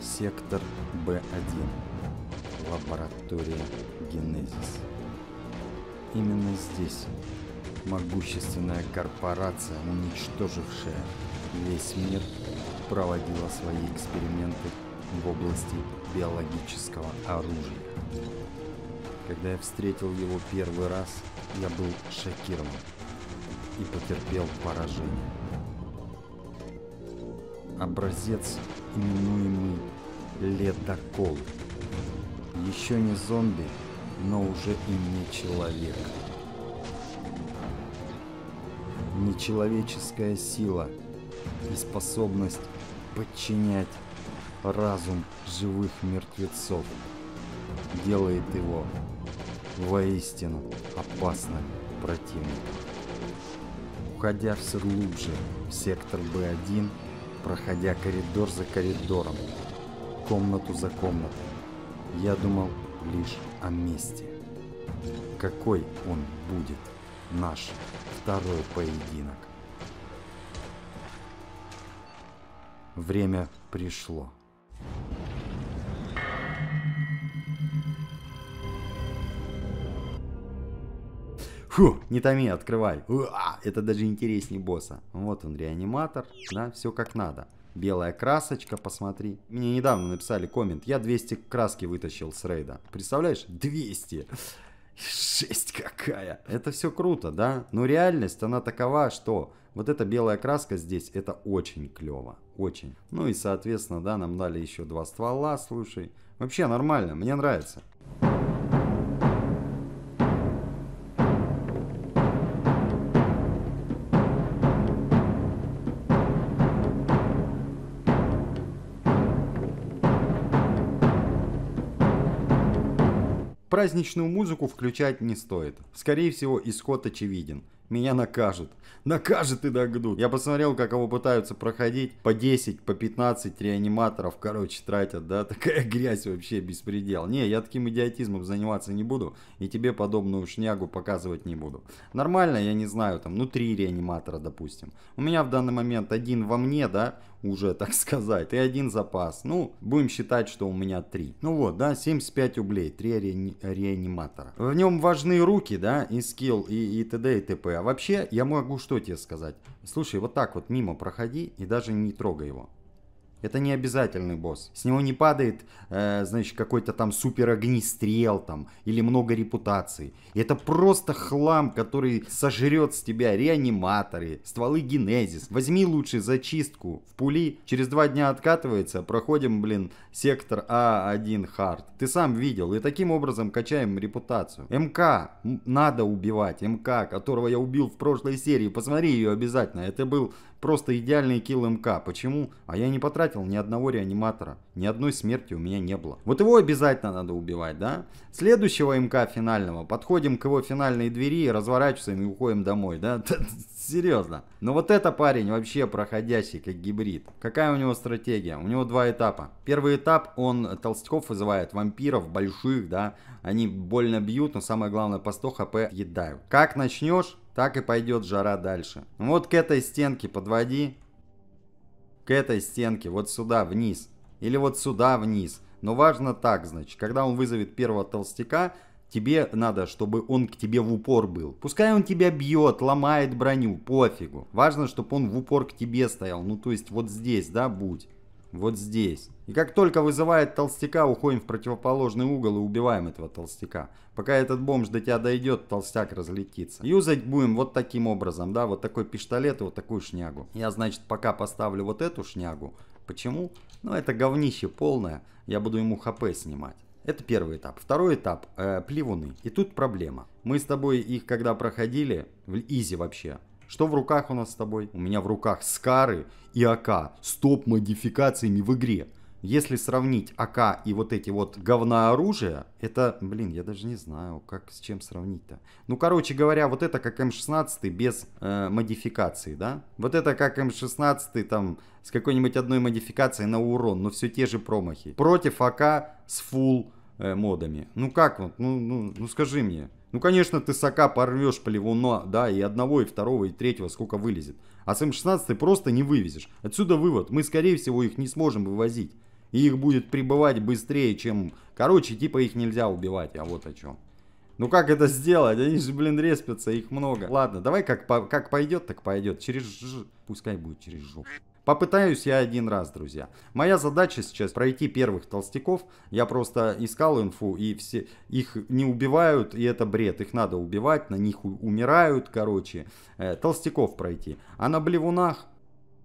Сектор Б1. Лаборатория Генезис. Именно здесь могущественная корпорация, уничтожившая весь мир, проводила свои эксперименты в области биологического оружия. Когда я встретил его первый раз, я был шокирован и потерпел поражение. Образец именуемый ледокол. Еще не зомби, но уже и не человек. Нечеловеческая сила и способность подчинять разум живых мертвецов делает его воистину опасным противником. Уходя все глубже в сектор Б1, проходя коридор за коридором, комнату за комнатой. Я думал лишь о месте. Какой он будет, наш второй поединок? Время пришло. Фу, не томи, открывай. Уа! это даже интереснее босса. Вот он, реаниматор, да, все как надо. Белая красочка, посмотри. Мне недавно написали коммент, я 200 краски вытащил с рейда. Представляешь, 200! Жесть какая! Это все круто, да? Но реальность, она такова, что вот эта белая краска здесь, это очень клево. Очень. Ну и, соответственно, да, нам дали еще два ствола, слушай. Вообще нормально, мне нравится. Праздничную музыку включать не стоит. Скорее всего, исход очевиден. Меня накажут. накажут и догнут. Я посмотрел, как его пытаются проходить. По 10, по 15 реаниматоров, короче, тратят, да? Такая грязь вообще, беспредел. Не, я таким идиотизмом заниматься не буду. И тебе подобную шнягу показывать не буду. Нормально, я не знаю, там, ну, 3 реаниматора, допустим. У меня в данный момент один во мне, да? уже, так сказать, и один запас. Ну, будем считать, что у меня три. Ну вот, да, 75 рублей, три ре... реаниматора. В нем важны руки, да, и скилл, и, и т.д. и т.п. А вообще, я могу что тебе сказать? Слушай, вот так вот мимо проходи и даже не трогай его. Это не обязательный босс. С него не падает, э, значит, какой-то там супер огнестрел там или много репутаций. Это просто хлам, который сожрет с тебя реаниматоры, стволы генезис. Возьми лучше зачистку в пули. Через два дня откатывается, проходим, блин, сектор А1 хард. Ты сам видел. И таким образом качаем репутацию. МК надо убивать. МК, которого я убил в прошлой серии. Посмотри ее обязательно. Это был Просто идеальный килл МК. Почему? А я не потратил ни одного реаниматора. Ни одной смерти у меня не было. Вот его обязательно надо убивать, да? Следующего МК финального. Подходим к его финальной двери, разворачиваемся и уходим домой, да? Серьезно. Но вот это парень вообще проходящий, как гибрид. Какая у него стратегия? У него два этапа. Первый этап, он толстяков вызывает, вампиров больших, да. Они больно бьют, но самое главное, по 100 хп едают. Как начнешь, так и пойдет жара дальше. Вот к этой стенке подводи. К этой стенке, вот сюда, вниз. Или вот сюда, вниз. Но важно так, значит, когда он вызовет первого толстяка, Тебе надо, чтобы он к тебе в упор был. Пускай он тебя бьет, ломает броню, пофигу. Важно, чтобы он в упор к тебе стоял. Ну, то есть вот здесь, да, будь. Вот здесь. И как только вызывает толстяка, уходим в противоположный угол и убиваем этого толстяка. Пока этот бомж до тебя дойдет, толстяк разлетится. Юзать будем вот таким образом, да, вот такой пистолет и вот такую шнягу. Я, значит, пока поставлю вот эту шнягу. Почему? Ну, это говнище полное, я буду ему хп снимать. Это первый этап. Второй этап э, плевуны. И тут проблема. Мы с тобой их когда проходили, в изи вообще, что в руках у нас с тобой? У меня в руках Скары и АК с топ-модификациями в игре. Если сравнить АК и вот эти вот говна оружия, это, блин, я даже не знаю, как с чем сравнить-то. Ну, короче говоря, вот это как М16 эм без э, модификации, да? Вот это как М16 эм там с какой-нибудь одной модификацией на урон, но все те же промахи. Против АК с фул э, модами. Ну как вот, ну, ну, ну скажи мне. Ну, конечно, ты сока порвешь поливуна, да, и одного, и второго, и третьего сколько вылезет. А с М16 ты просто не вывезешь. Отсюда вывод, мы, скорее всего, их не сможем вывозить. И их будет прибывать быстрее, чем... Короче, типа их нельзя убивать, а вот о чем. Ну как это сделать? Они же, блин, респятся, их много. Ладно, давай как, по... как пойдет, так пойдет. Через... Пускай будет через жопу. Попытаюсь я один раз, друзья. Моя задача сейчас пройти первых толстяков. Я просто искал инфу, и все их не убивают, и это бред. Их надо убивать, на них умирают, короче. Э, толстяков пройти. А на блевунах...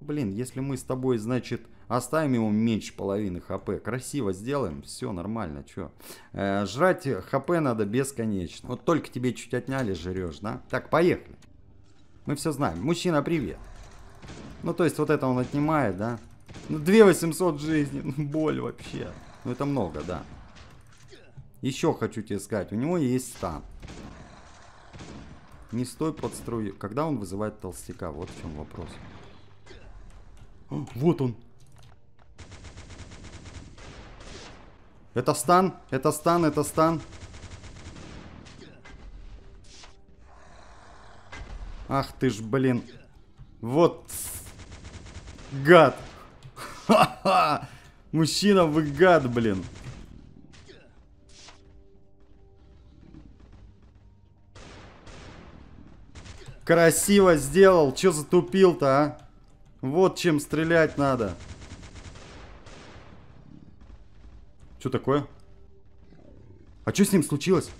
Блин, если мы с тобой, значит, оставим ему меньше половины хп. Красиво сделаем, все нормально, что? Э, жрать хп надо бесконечно. Вот только тебе чуть отняли, жрешь, да? Так, поехали. Мы все знаем. Мужчина, привет. Привет. Ну, то есть, вот это он отнимает, да? Ну, 2800 жизней, ну, боль вообще. Ну, это много, да. Еще хочу тебе сказать, у него есть стан. Не стой под струю. Когда он вызывает толстяка? Вот в чем вопрос. О, вот он. Это стан, это стан, это стан. Ах ты ж, блин. Вот Гад. Ха-ха. Мужчина, вы гад, блин. Красиво сделал. Че затупил-то, а? Вот чем стрелять надо. Что такое? А что с ним случилось?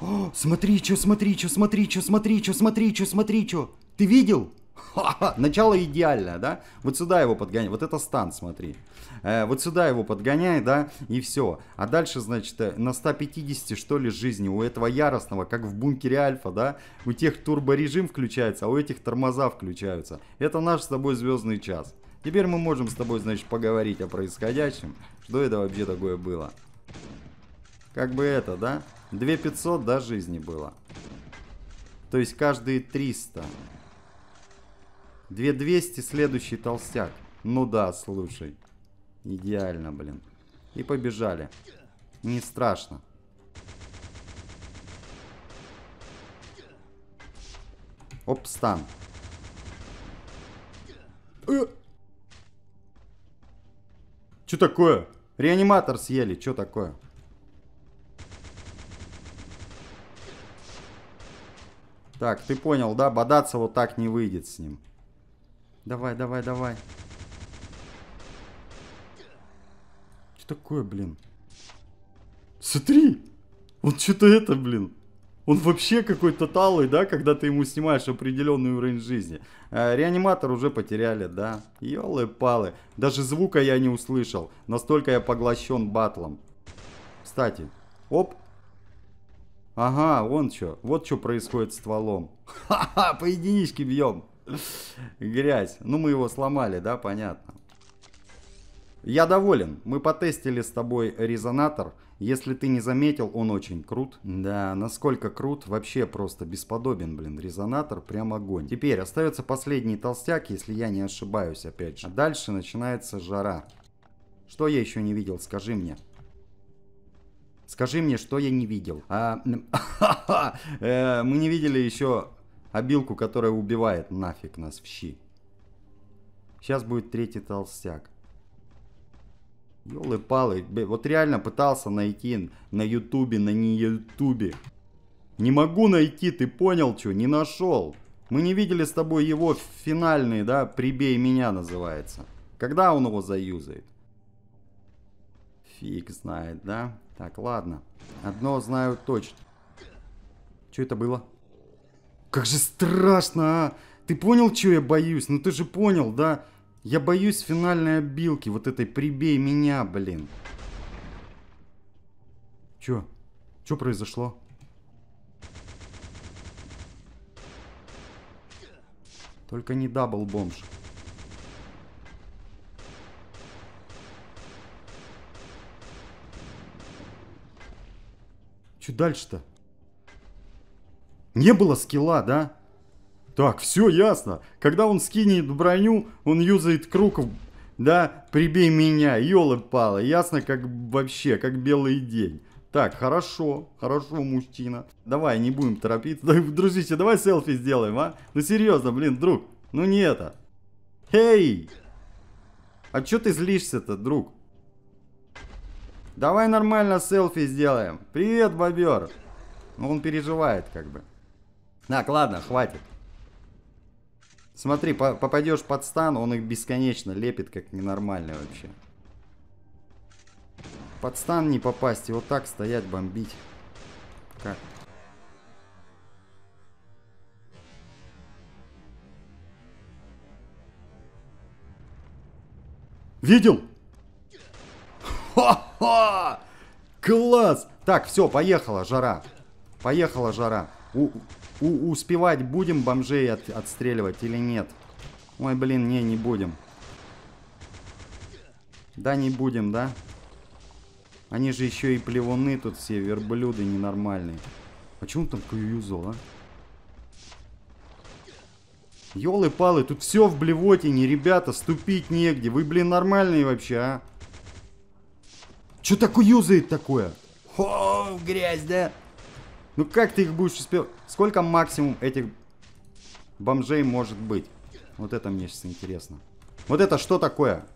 О, смотри, что, смотри, что, смотри, что, смотри, что, смотри, что, смотри, что. Ты видел? Начало идеальное, да? Вот сюда его подгоняй, вот это стан, смотри. Э, вот сюда его подгоняй, да, и все. А дальше, значит, э, на 150 что ли жизни у этого яростного, как в бункере Альфа, да? У тех турборежим включается, а у этих тормоза включаются. Это наш с тобой звездный час. Теперь мы можем с тобой, значит, поговорить о происходящем. Что это вообще такое было? Как бы это, да? 2500, да, жизни было. То есть каждые 300. 2200 следующий толстяк. Ну да, слушай. Идеально, блин. И побежали. Не страшно. Обстан. Э! Чё такое? Реаниматор съели, чё такое? Так, ты понял, да? Бодаться вот так не выйдет с ним. Давай, давай, давай. Что такое, блин? Смотри! Он что-то это, блин. Он вообще какой-то талый, да, когда ты ему снимаешь определенный уровень жизни. А, реаниматор уже потеряли, да. Ёлы-палы. Даже звука я не услышал. Настолько я поглощен батлом. Кстати, оп. Ага, вон что. Вот что происходит с стволом. Ха-ха, по единичке бьем. Грязь. Ну, мы его сломали, да, понятно. Я доволен. Мы потестили с тобой резонатор. Если ты не заметил, он очень крут. Да, насколько крут, вообще просто бесподобен, блин. Резонатор прям огонь. Теперь остается последний толстяк, если я не ошибаюсь, опять же. А дальше начинается жара. Что я еще не видел, скажи мне. Скажи мне, что я не видел. А, э, мы не видели еще Обилку, которая убивает, нафиг нас в щи. Сейчас будет третий толстяк. Ёлы-палы, вот реально пытался найти на ютубе, на не ютубе. Не могу найти, ты понял, что? Не нашел. Мы не видели с тобой его финальный, да, прибей меня называется. Когда он его заюзает? Фиг знает, да? Так, ладно. Одно знаю точно. Что это было? Как же страшно, а! Ты понял, чего я боюсь? Ну ты же понял, да? Я боюсь финальной обилки, вот этой прибей меня, блин. Чё? Чё произошло? Только не дабл бомж. Чё дальше-то? Не было скилла, да? Так, все ясно. Когда он скинет броню, он юзает круг, да, прибей меня, елы-палы. Ясно, как вообще, как белый день. Так, хорошо, хорошо, мужчина. Давай, не будем торопиться. друзья, давай селфи сделаем, а? Ну серьезно, блин, друг, ну не это. Эй! А чё ты злишься-то, друг? Давай нормально селфи сделаем. Привет, бобер. Ну, он переживает, как бы. Так, ладно, хватит. Смотри, по попадешь под стан, он их бесконечно лепит, как ненормально вообще. Под стан не попасть, его так стоять, бомбить. Как? Видел? Ха-ха! Класс! Так, все, поехала жара. Поехала жара. У у успевать будем бомжей от отстреливать или нет? Ой, блин, не, не будем. Да, не будем, да? Они же еще и плевуны тут все, верблюды ненормальные. Почему там куюзол, а? Ёлы-палы, тут все в блевотине, ребята, ступить негде. Вы, блин, нормальные вообще, а? Че такое юзает такое? Хо, грязь, да? Ну как ты их будешь успевать? Сколько максимум этих бомжей может быть? Вот это мне сейчас интересно. Вот это что такое?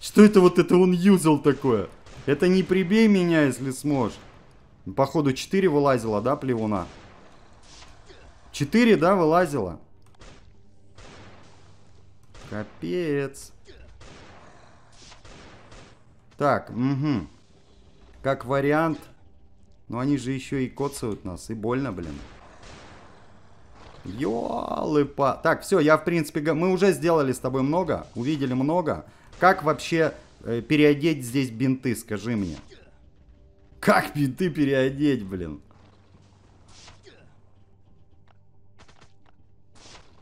Что это вот это он юзал такое? Это не прибей меня, если сможешь. Ну, походу 4 вылазило, да, плевуна? 4, да, вылазило? Капец. Так, угу. Как вариант, но они же еще и коцают нас, и больно, блин. Ёлыпа. Так, все, я, в принципе, мы уже сделали с тобой много, увидели много. Как вообще э, переодеть здесь бинты, скажи мне? Как бинты переодеть, блин?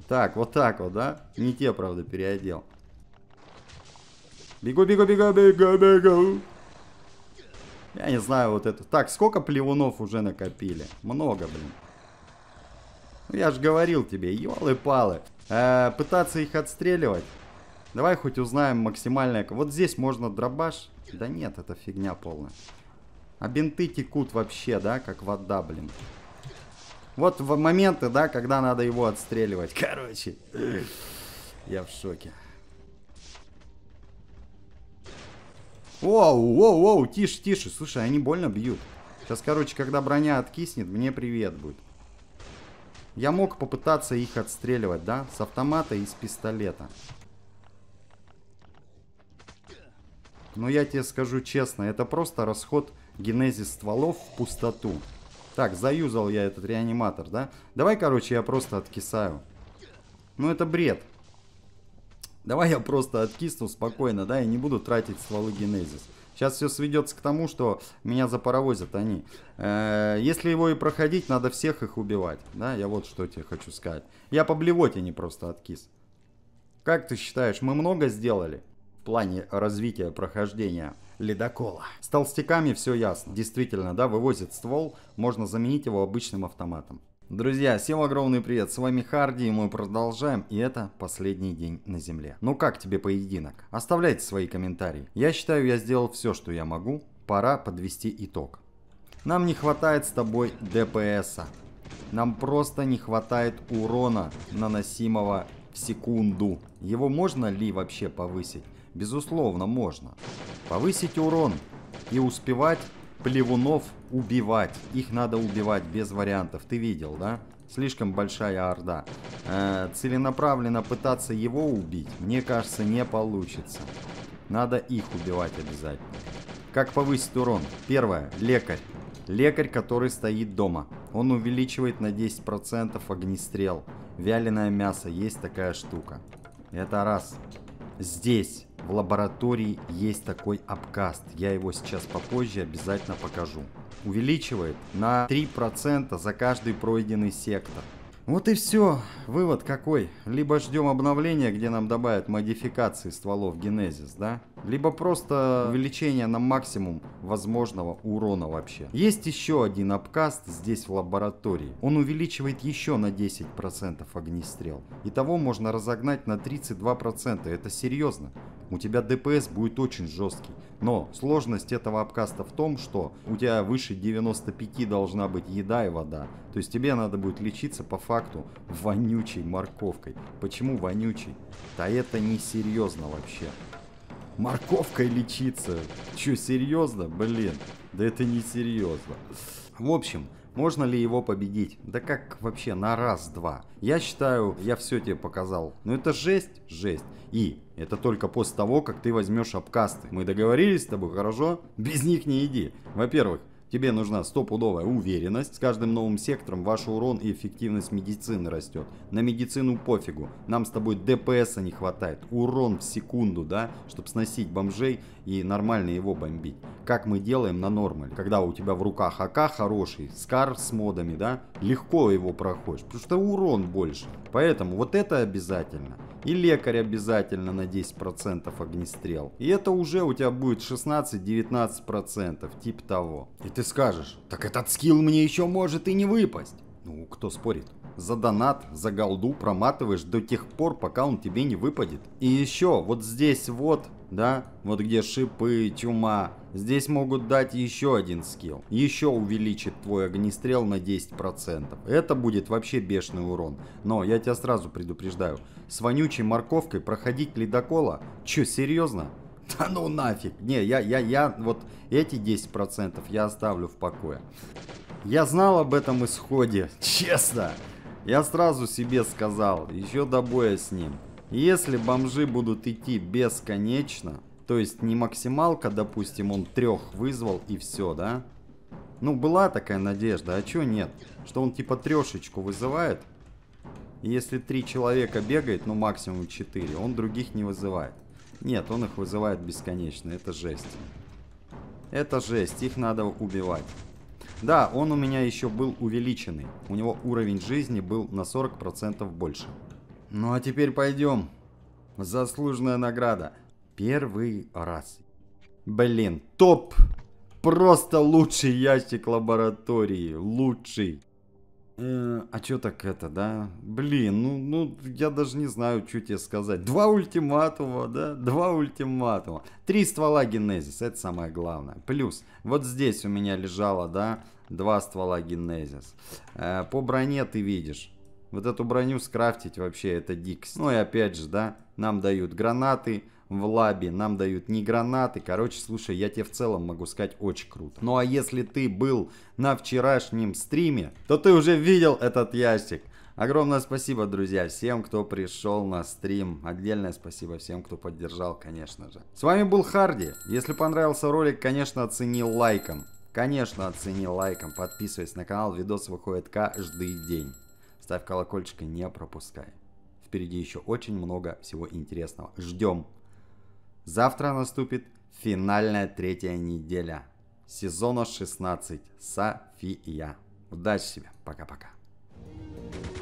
Так, вот так вот, да? Не те, правда, переодел. Бегу, бегу, бегу, бегу, бегу. Я не знаю вот это. Так, сколько плевунов уже накопили? Много, блин. Ну, я же говорил тебе, елы-палы. Э, пытаться их отстреливать. Давай хоть узнаем максимальное... Вот здесь можно дробаш. Да нет, это фигня полная. А бинты текут вообще, да, как вода, блин. Вот в моменты, да, когда надо его отстреливать. Короче, я в шоке. Воу, воу, воу, тише, тише. Слушай, они больно бьют. Сейчас, короче, когда броня откиснет, мне привет будет. Я мог попытаться их отстреливать, да? С автомата и с пистолета. Но я тебе скажу честно, это просто расход генезис стволов в пустоту. Так, заюзал я этот реаниматор, да? Давай, короче, я просто откисаю. Ну, это бред. Давай я просто откисну спокойно, да, и не буду тратить стволы генезис. Сейчас все сведется к тому, что меня запаровозят они. Э, если его и проходить, надо всех их убивать. Да, я вот что тебе хочу сказать. Я по не просто откис. Как ты считаешь, мы много сделали в плане развития прохождения ледокола? С толстяками все ясно. Действительно, да, вывозит ствол, можно заменить его обычным автоматом. Друзья, всем огромный привет, с вами Харди и мы продолжаем, и это последний день на земле. Ну как тебе поединок? Оставляйте свои комментарии. Я считаю, я сделал все, что я могу, пора подвести итог. Нам не хватает с тобой ДПСа. Нам просто не хватает урона, наносимого в секунду. Его можно ли вообще повысить? Безусловно, можно. Повысить урон и успевать плевунов убивать. Их надо убивать без вариантов. Ты видел, да? Слишком большая орда. Э, целенаправленно пытаться его убить, мне кажется, не получится. Надо их убивать обязательно. Как повысить урон? Первое. Лекарь. Лекарь, который стоит дома. Он увеличивает на 10% огнестрел. Вяленое мясо. Есть такая штука. Это раз. Здесь. В лаборатории есть такой обкаст, я его сейчас попозже обязательно покажу. Увеличивает на 3% за каждый пройденный сектор. Вот и все. Вывод какой? Либо ждем обновления, где нам добавят модификации стволов Генезис, да? Либо просто увеличение на максимум возможного урона вообще. Есть еще один обкаст здесь в лаборатории. Он увеличивает еще на 10% огнестрел. Итого можно разогнать на 32%. Это серьезно. У тебя ДПС будет очень жесткий. Но сложность этого обкаста в том, что у тебя выше 95 должна быть еда и вода, то есть тебе надо будет лечиться по факту вонючей морковкой. Почему вонючей? Да это не серьезно вообще. Морковкой лечиться? Че, серьезно? Блин, да это не серьезно. В общем, можно ли его победить? Да как вообще на раз-два? Я считаю, я все тебе показал. Но это жесть, жесть. И это только после того, как ты возьмешь обкасты. Мы договорились с тобой, хорошо? Без них не иди. Во-первых, Тебе нужна стопудовая уверенность. С каждым новым сектором ваш урон и эффективность медицины растет. На медицину пофигу. Нам с тобой ДПСа не хватает. Урон в секунду, да, чтобы сносить бомжей и нормально его бомбить. Как мы делаем на нормале. Когда у тебя в руках АК хороший, Скар с модами, да, легко его проходишь. Потому что урон больше. Поэтому вот это обязательно. И лекарь обязательно на 10% огнестрел. И это уже у тебя будет 16-19%, тип того. И ты скажешь, так этот скилл мне еще может и не выпасть. Ну, кто спорит? За донат, за голду проматываешь до тех пор, пока он тебе не выпадет. И еще, вот здесь вот да? Вот где шипы, тюма. Здесь могут дать еще один скилл. Еще увеличит твой огнестрел на 10%. Это будет вообще бешеный урон. Но я тебя сразу предупреждаю. С вонючей морковкой проходить ледокола? Че, серьезно? Да ну нафиг. Не, я, я, я вот эти 10% я оставлю в покое. Я знал об этом исходе, честно. Я сразу себе сказал, еще до боя с ним. Если бомжи будут идти бесконечно, то есть не максималка, допустим, он трех вызвал и все, да? Ну, была такая надежда, а чё нет? Что он типа трешечку вызывает? если три человека бегает, ну максимум четыре, он других не вызывает. Нет, он их вызывает бесконечно, это жесть. Это жесть, их надо убивать. Да, он у меня еще был увеличенный. У него уровень жизни был на 40% больше. Ну а теперь пойдем. Заслуженная награда. Первый раз. Блин, топ. Просто лучший ящик лаборатории. Лучший. Э, а чё так это, да? Блин, ну, ну, я даже не знаю, что тебе сказать. Два ультиматума, да? Два ультиматума. Три ствола генезис, это самое главное. Плюс, вот здесь у меня лежало, да, два ствола генезис. Э, по броне ты видишь. Вот эту броню скрафтить вообще это дикость. Ну и опять же, да, нам дают гранаты в лабе, нам дают не гранаты. Короче, слушай, я тебе в целом могу сказать очень круто. Ну а если ты был на вчерашнем стриме, то ты уже видел этот ящик. Огромное спасибо, друзья, всем, кто пришел на стрим. Отдельное спасибо всем, кто поддержал, конечно же. С вами был Харди. Если понравился ролик, конечно, оцени лайком. Конечно, оцени лайком, подписывайся на канал, видос выходит каждый день. Ставь колокольчик и не пропускай. Впереди еще очень много всего интересного. Ждем! Завтра наступит финальная третья неделя сезона 16 София. Удачи тебе, пока-пока. thank you